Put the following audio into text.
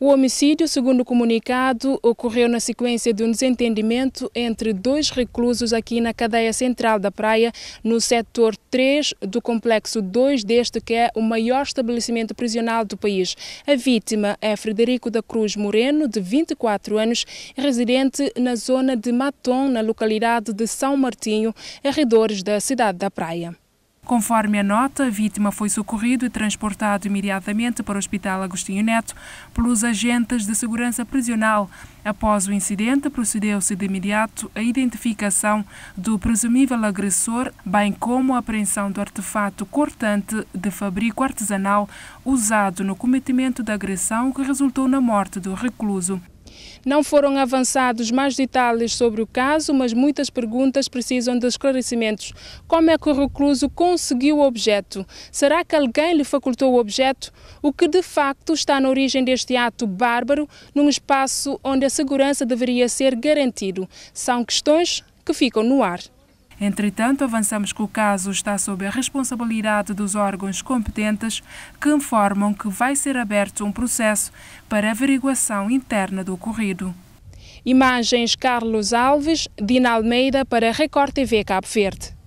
O homicídio, segundo o comunicado, ocorreu na sequência de um desentendimento entre dois reclusos aqui na cadeia central da praia, no setor 3 do complexo 2 deste que é o maior estabelecimento prisional do país. A vítima é Frederico da Cruz Moreno, de 24 anos, residente na zona de Maton, na localidade de São Martinho, arredores da cidade da Praia. Conforme a nota, a vítima foi socorrido e transportado imediatamente para o Hospital Agostinho Neto pelos agentes de segurança prisional. Após o incidente, procedeu-se de imediato a identificação do presumível agressor, bem como a apreensão do artefato cortante de fabrico artesanal usado no cometimento da agressão que resultou na morte do recluso. Não foram avançados mais detalhes sobre o caso, mas muitas perguntas precisam de esclarecimentos. Como é que o recluso conseguiu o objeto? Será que alguém lhe facultou o objeto? O que de facto está na origem deste ato bárbaro num espaço onde a segurança deveria ser garantida? São questões que ficam no ar. Entretanto, avançamos que o caso está sob a responsabilidade dos órgãos competentes, que informam que vai ser aberto um processo para averiguação interna do ocorrido. Imagens Carlos Alves, Dina Almeida para Record TV Cabo Verde.